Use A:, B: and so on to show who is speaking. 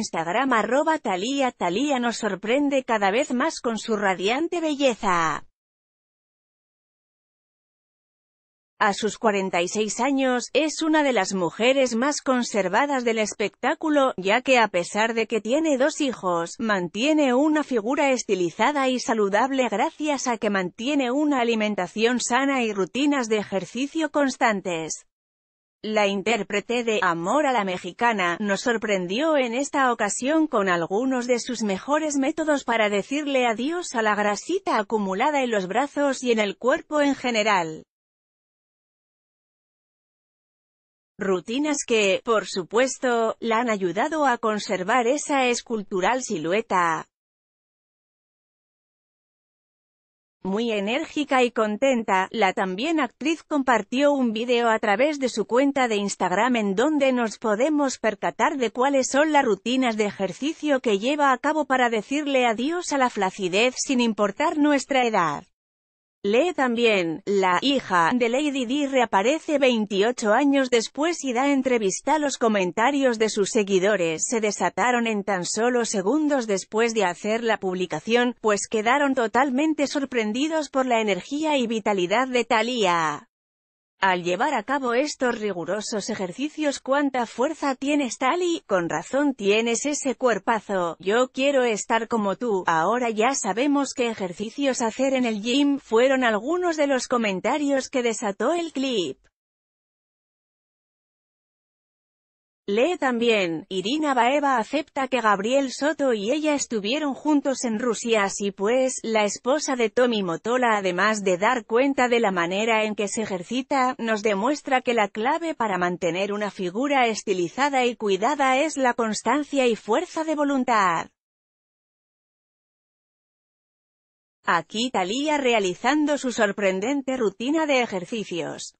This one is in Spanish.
A: Instagram arroba Talía nos sorprende cada vez más con su radiante belleza. A sus 46 años, es una de las mujeres más conservadas del espectáculo, ya que a pesar de que tiene dos hijos, mantiene una figura estilizada y saludable gracias a que mantiene una alimentación sana y rutinas de ejercicio constantes. La intérprete de Amor a la Mexicana nos sorprendió en esta ocasión con algunos de sus mejores métodos para decirle adiós a la grasita acumulada en los brazos y en el cuerpo en general. Rutinas que, por supuesto, la han ayudado a conservar esa escultural silueta, Muy enérgica y contenta, la también actriz compartió un video a través de su cuenta de Instagram en donde nos podemos percatar de cuáles son las rutinas de ejercicio que lleva a cabo para decirle adiós a la flacidez sin importar nuestra edad. Lee también, la hija de Lady Di reaparece 28 años después y da entrevista. a Los comentarios de sus seguidores se desataron en tan solo segundos después de hacer la publicación, pues quedaron totalmente sorprendidos por la energía y vitalidad de Thalía. Al llevar a cabo estos rigurosos ejercicios cuánta fuerza tienes tal y, con razón tienes ese cuerpazo, yo quiero estar como tú, ahora ya sabemos qué ejercicios hacer en el gym, fueron algunos de los comentarios que desató el clip. Lee también, Irina Baeva acepta que Gabriel Soto y ella estuvieron juntos en Rusia así pues, la esposa de Tommy Motola además de dar cuenta de la manera en que se ejercita, nos demuestra que la clave para mantener una figura estilizada y cuidada es la constancia y fuerza de voluntad. Aquí Talía realizando su sorprendente rutina de ejercicios.